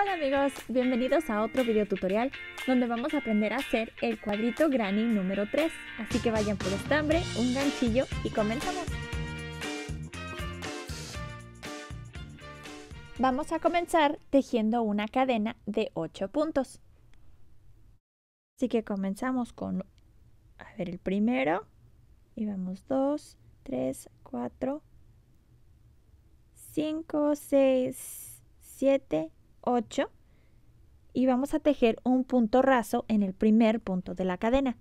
Hola amigos, bienvenidos a otro video tutorial donde vamos a aprender a hacer el cuadrito granny número 3. Así que vayan por estambre, un ganchillo y comenzamos. Vamos a comenzar tejiendo una cadena de 8 puntos. Así que comenzamos con, a ver, el primero y vamos 2, 3, 4, 5, 6, 7, 8 y vamos a tejer un punto raso en el primer punto de la cadena.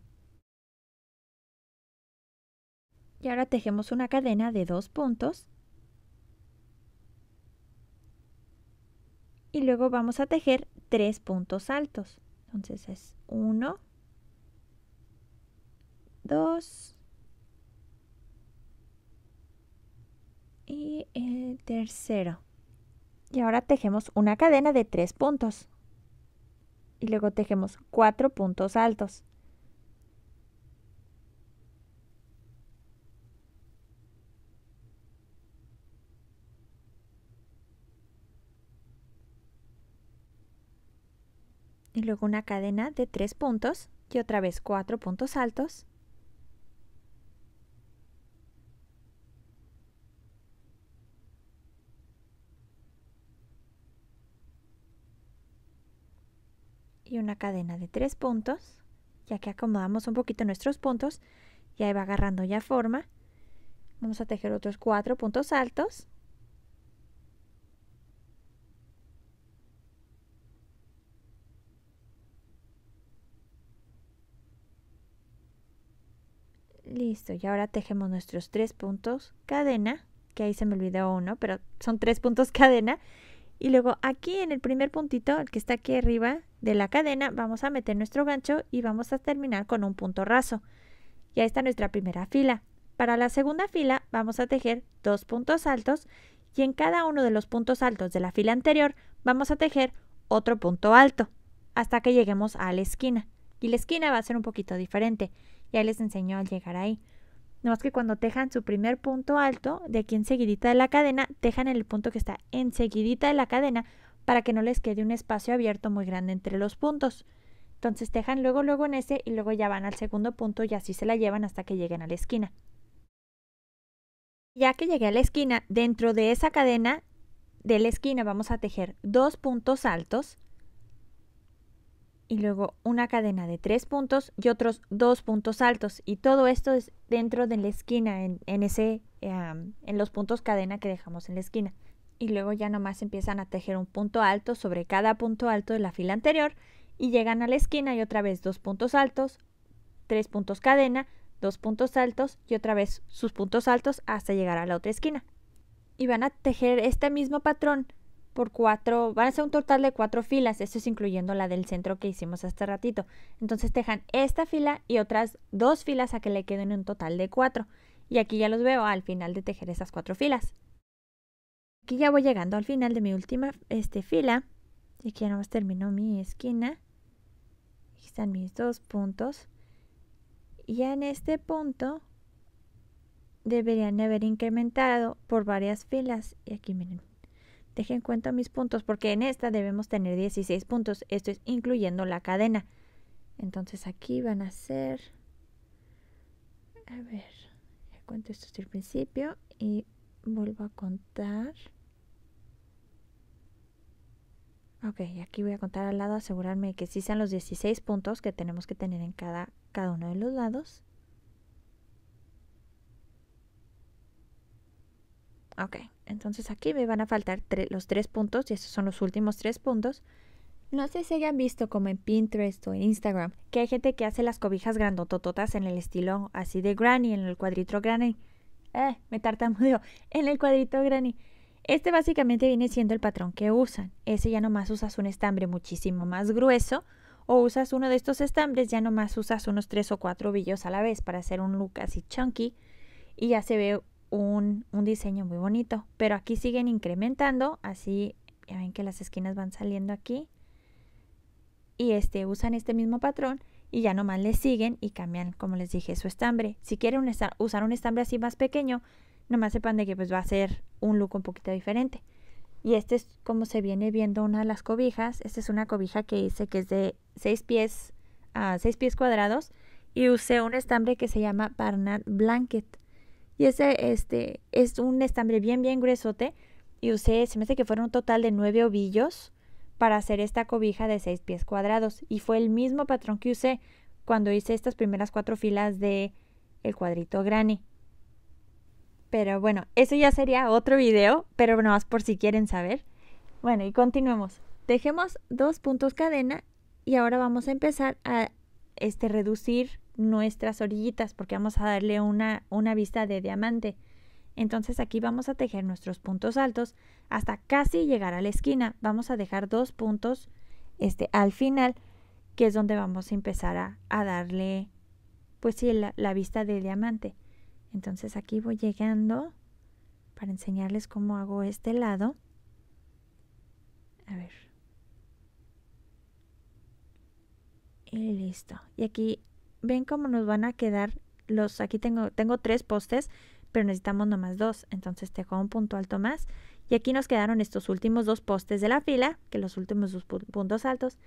Y ahora tejemos una cadena de dos puntos. Y luego vamos a tejer tres puntos altos. Entonces es 1, 2 y el tercero. Y ahora tejemos una cadena de tres puntos. Y luego tejemos cuatro puntos altos. Y luego una cadena de tres puntos y otra vez cuatro puntos altos una cadena de tres puntos, ya que acomodamos un poquito nuestros puntos y va agarrando ya forma. Vamos a tejer otros cuatro puntos altos. Listo, y ahora tejemos nuestros tres puntos cadena, que ahí se me olvidó uno, pero son tres puntos cadena y luego aquí en el primer puntito, el que está aquí arriba de la cadena, vamos a meter nuestro gancho y vamos a terminar con un punto raso. Ya está nuestra primera fila. Para la segunda fila vamos a tejer dos puntos altos y en cada uno de los puntos altos de la fila anterior vamos a tejer otro punto alto hasta que lleguemos a la esquina. Y la esquina va a ser un poquito diferente. Ya les enseño al llegar ahí más que cuando tejan su primer punto alto, de aquí enseguidita de la cadena, tejan el punto que está enseguidita de la cadena para que no les quede un espacio abierto muy grande entre los puntos. Entonces tejan luego, luego en ese y luego ya van al segundo punto y así se la llevan hasta que lleguen a la esquina. Ya que llegué a la esquina, dentro de esa cadena de la esquina vamos a tejer dos puntos altos y luego una cadena de tres puntos y otros dos puntos altos. Y todo esto es dentro de la esquina, en, ese, en los puntos cadena que dejamos en la esquina. Y luego ya nomás empiezan a tejer un punto alto sobre cada punto alto de la fila anterior y llegan a la esquina y otra vez dos puntos altos, tres puntos cadena, dos puntos altos y otra vez sus puntos altos hasta llegar a la otra esquina. Y van a tejer este mismo patrón por cuatro, van a ser un total de cuatro filas, Esto es incluyendo la del centro que hicimos hace ratito. Entonces tejan esta fila y otras dos filas a que le queden un total de cuatro. Y aquí ya los veo al final de tejer esas cuatro filas. Aquí ya voy llegando al final de mi última este, fila. Y aquí ya nomás terminó mi esquina. Aquí están mis dos puntos. Y en este punto deberían haber incrementado por varias filas. Y aquí miren, Dejen en cuenta mis puntos, porque en esta debemos tener 16 puntos. Esto es incluyendo la cadena. Entonces aquí van a ser... A ver, ya cuento esto desde el principio y vuelvo a contar. Ok, aquí voy a contar al lado, asegurarme que sí sean los 16 puntos que tenemos que tener en cada, cada uno de los lados. Ok, entonces aquí me van a faltar los tres puntos y estos son los últimos tres puntos. No sé si hayan visto como en Pinterest o en Instagram que hay gente que hace las cobijas grandotototas en el estilo así de granny, en el cuadrito granny. Eh, me tartamudeo. En el cuadrito granny. Este básicamente viene siendo el patrón que usan. Ese ya nomás usas un estambre muchísimo más grueso o usas uno de estos estambres, ya nomás usas unos tres o cuatro ovillos a la vez para hacer un look así chunky y ya se ve un, diseño muy bonito. Pero aquí siguen incrementando, así ya ven que las esquinas van saliendo aquí. Y este, usan este mismo patrón y ya nomás le siguen y cambian, como les dije, su estambre. Si quieren usar un estambre así más pequeño, nomás sepan de que pues va a ser un look un poquito diferente. Y este es como se viene viendo una de las cobijas. Esta es una cobija que hice que es de 6 pies a ah, 6 pies cuadrados y usé un estambre que se llama Barnard Blanket. Y ese este, es un estambre bien, bien gruesote. Y usé, se me hace que fueron un total de nueve ovillos para hacer esta cobija de seis pies cuadrados. Y fue el mismo patrón que usé cuando hice estas primeras cuatro filas de el cuadrito granny. Pero bueno, eso ya sería otro video, pero bueno, más por si quieren saber. Bueno, y continuemos. Dejemos dos puntos cadena y ahora vamos a empezar a este, reducir nuestras orillitas porque vamos a darle una, una vista de diamante. Entonces aquí vamos a tejer nuestros puntos altos hasta casi llegar a la esquina. Vamos a dejar dos puntos este, al final, que es donde vamos a empezar a, darle, pues sí, la, vista de diamante. Entonces aquí voy llegando para enseñarles cómo hago este lado. A ver. Y listo. Y aquí, ven cómo nos van a quedar los, aquí tengo, tengo tres postes, pero necesitamos nomás dos. Entonces tejo un punto alto más. Y aquí nos quedaron estos últimos dos postes de la fila, que los últimos dos puntos altos.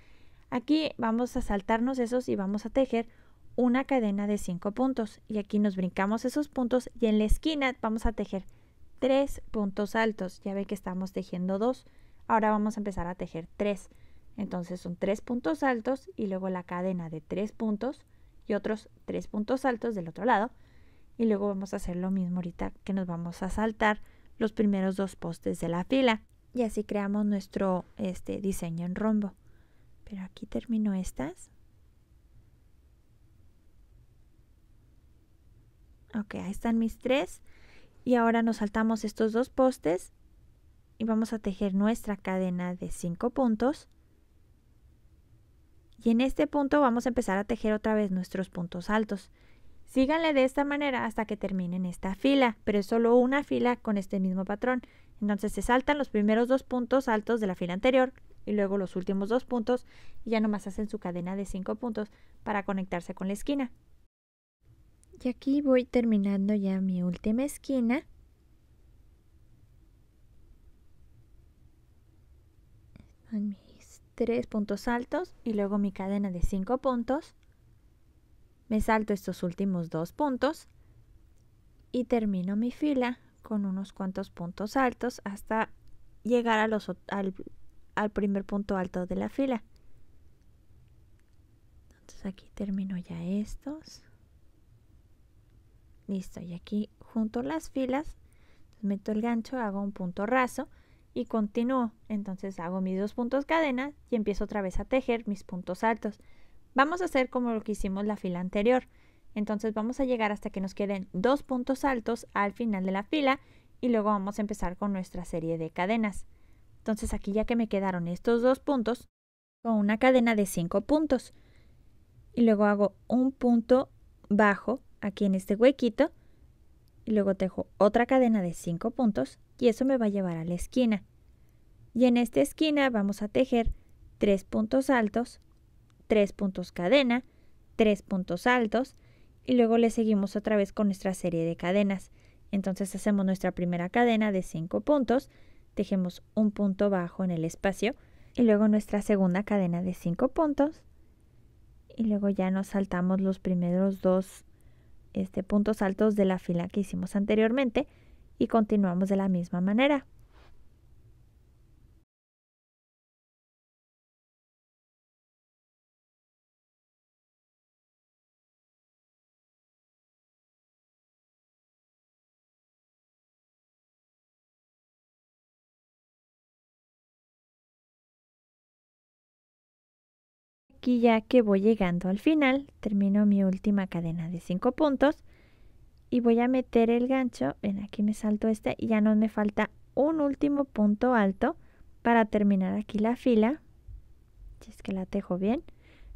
Aquí vamos a saltarnos esos y vamos a tejer una cadena de cinco puntos y aquí nos brincamos esos puntos y en la esquina vamos a tejer tres puntos altos. Ya ve que estamos tejiendo dos Ahora vamos a empezar a tejer tres entonces son tres puntos altos y luego la cadena de tres puntos y otros tres puntos altos del otro lado. Y luego vamos a hacer lo mismo ahorita que nos vamos a saltar los primeros dos postes de la fila. Y así creamos nuestro este, diseño en rombo. Pero aquí termino estas. Ok, ahí están mis tres. Y ahora nos saltamos estos dos postes y vamos a tejer nuestra cadena de cinco puntos y en este punto vamos a empezar a tejer otra vez nuestros puntos altos. Síganle de esta manera hasta que terminen esta fila, pero es solo una fila con este mismo patrón. Entonces se saltan los primeros dos puntos altos de la fila anterior y luego los últimos dos puntos y ya nomás hacen su cadena de cinco puntos para conectarse con la esquina. Y aquí voy terminando ya mi última esquina. Tres puntos altos y luego mi cadena de cinco puntos. Me salto estos últimos dos puntos y termino mi fila con unos cuantos puntos altos hasta llegar al, al primer punto alto de la fila. Entonces aquí termino ya estos. Listo, y aquí junto las filas, meto el gancho, hago un punto raso y continúo. Entonces hago mis dos puntos cadena y empiezo otra vez a tejer mis puntos altos. Vamos a hacer como lo que hicimos la fila anterior. Entonces vamos a llegar hasta que nos queden dos puntos altos al final de la fila y luego vamos a empezar con nuestra serie de cadenas. Entonces aquí ya que me quedaron estos dos puntos, con una cadena de cinco puntos. Y luego hago un punto bajo aquí en este huequito y luego tejo otra cadena de 5 puntos y eso me va a llevar a la esquina. Y en esta esquina vamos a tejer 3 puntos altos, 3 puntos cadena, 3 puntos altos y luego le seguimos otra vez con nuestra serie de cadenas. Entonces hacemos nuestra primera cadena de 5 puntos, tejemos un punto bajo en el espacio y luego nuestra segunda cadena de 5 puntos y luego ya nos saltamos los primeros dos este, puntos altos de la fila que hicimos anteriormente y continuamos de la misma manera. aquí ya que voy llegando al final, termino mi última cadena de 5 puntos y voy a meter el gancho, ven aquí me salto este y ya no me falta un último punto alto para terminar aquí la fila, si es que la tejo bien,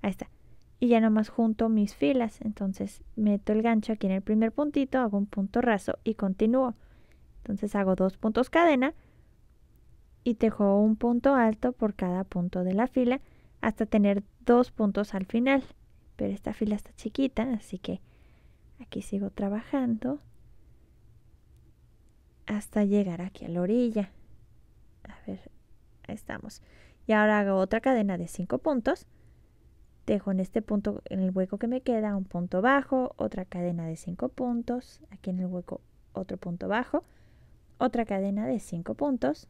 ahí está. Y ya nomás junto mis filas, entonces meto el gancho aquí en el primer puntito, hago un punto raso y continúo. Entonces hago dos puntos cadena y tejo un punto alto por cada punto de la fila hasta tener dos puntos al final. Pero esta fila está chiquita, así que aquí sigo trabajando hasta llegar aquí a la orilla. A ver, ahí estamos. Y ahora hago otra cadena de cinco puntos. Dejo en este punto, en el hueco que me queda, un punto bajo, otra cadena de cinco puntos. Aquí en el hueco otro punto bajo, otra cadena de cinco puntos.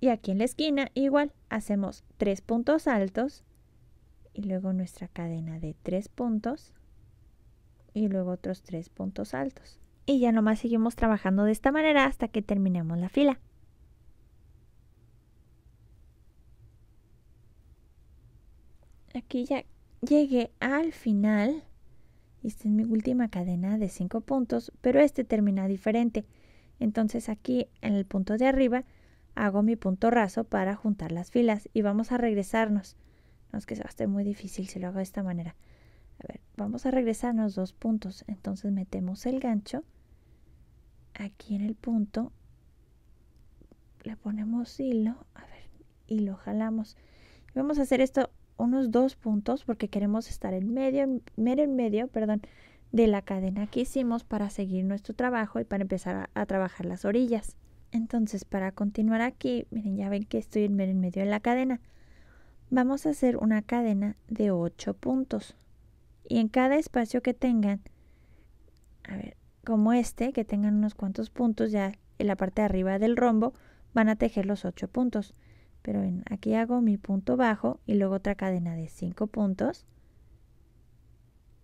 Y aquí en la esquina igual hacemos tres puntos altos y luego nuestra cadena de tres puntos y luego otros tres puntos altos. Y ya nomás seguimos trabajando de esta manera hasta que terminemos la fila. Aquí ya llegué al final. Esta es mi última cadena de cinco puntos, pero este termina diferente. Entonces aquí en el punto de arriba hago mi punto raso para juntar las filas y vamos a regresarnos. No es que se va muy difícil si lo hago de esta manera. A ver, vamos a regresarnos dos puntos. Entonces metemos el gancho aquí en el punto. Le ponemos hilo, y lo jalamos. vamos a hacer esto unos dos puntos porque queremos estar en medio, en medio, en medio, perdón, de la cadena que hicimos para seguir nuestro trabajo y para empezar a trabajar las orillas. Entonces, para continuar aquí, miren, ya ven que estoy en, medio de la cadena. Vamos a hacer una cadena de 8 puntos. Y en cada espacio que tengan, a ver, como este, que tengan unos cuantos puntos, ya en la parte de arriba del rombo van a tejer los 8 puntos. Pero aquí hago mi punto bajo y luego otra cadena de 5 puntos.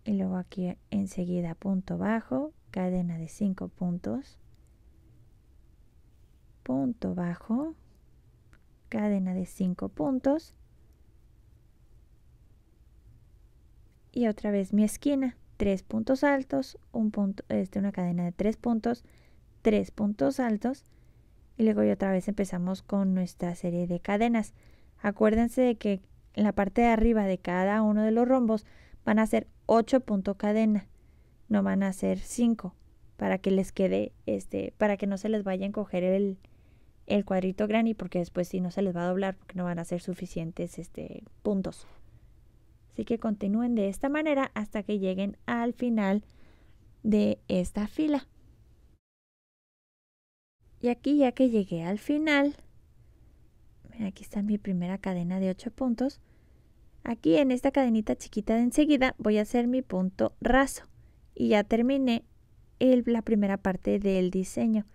Y luego aquí enseguida punto bajo, cadena de 5 puntos punto bajo, cadena de 5 puntos y otra vez mi esquina, 3 puntos altos, un punto, este, una cadena de 3 puntos, 3 puntos altos y luego y otra vez empezamos con nuestra serie de cadenas. Acuérdense de que en la parte de arriba de cada uno de los rombos van a ser 8 puntos cadena, no van a ser 5 para que les quede este para que no se les vaya a encoger el, el cuadrito granny porque después si no se les va a doblar porque no van a ser suficientes este, puntos. Así que continúen de esta manera hasta que lleguen al final de esta fila. Y aquí ya que llegué al final, aquí está mi primera cadena de 8 puntos. Aquí en esta cadenita chiquita de enseguida voy a hacer mi punto raso. Y ya terminé el, la primera parte del diseño.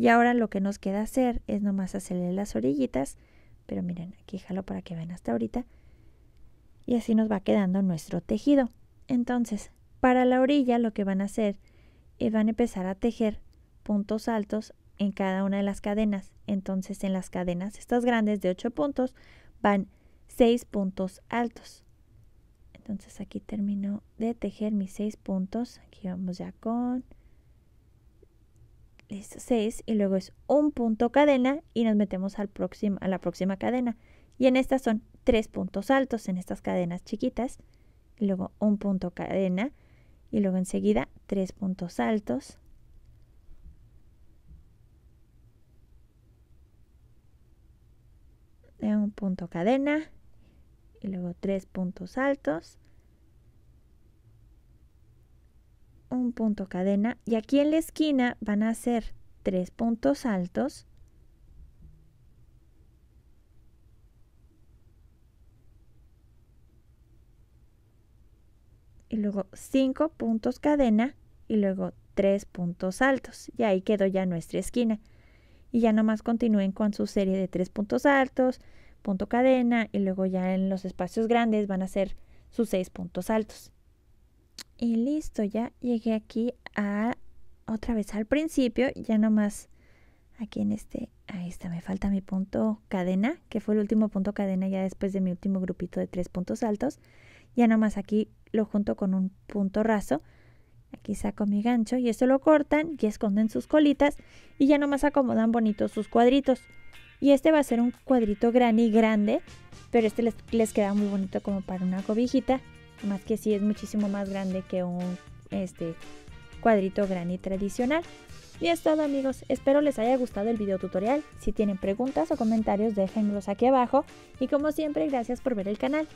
Y ahora lo que nos queda hacer es nomás hacerle las orillitas, pero miren, aquí jalo para que vean hasta ahorita. Y así nos va quedando nuestro tejido. Entonces, para la orilla lo que van a hacer es van a empezar a tejer puntos altos en cada una de las cadenas. Entonces, en las cadenas estas grandes de 8 puntos van 6 puntos altos. Entonces, aquí termino de tejer mis 6 puntos. Aquí vamos ya con es 6 y luego es un punto cadena y nos metemos al próximo, a la próxima cadena. Y en estas son tres puntos altos, en estas cadenas chiquitas, y luego un punto cadena y luego enseguida tres puntos altos. Eh, un punto cadena y luego tres puntos altos un punto cadena y aquí en la esquina van a hacer tres puntos altos y luego cinco puntos cadena y luego tres puntos altos. Y ahí quedó ya nuestra esquina. Y ya nomás continúen con su serie de tres puntos altos, punto cadena y luego ya en los espacios grandes van a ser sus seis puntos altos. Y listo, ya llegué aquí a otra vez al principio, ya nomás aquí en este, ahí está, me falta mi punto cadena, que fue el último punto cadena ya después de mi último grupito de tres puntos altos. Ya nomás aquí lo junto con un punto raso. Aquí saco mi gancho y esto lo cortan y esconden sus colitas y ya nomás acomodan bonitos sus cuadritos. Y este va a ser un cuadrito gran y grande, pero este les, les queda muy bonito como para una cobijita. Más que sí es muchísimo más grande que un este, cuadrito granny tradicional. Y es todo amigos, espero les haya gustado el video tutorial. Si tienen preguntas o comentarios déjenlos aquí abajo. Y como siempre, gracias por ver el canal.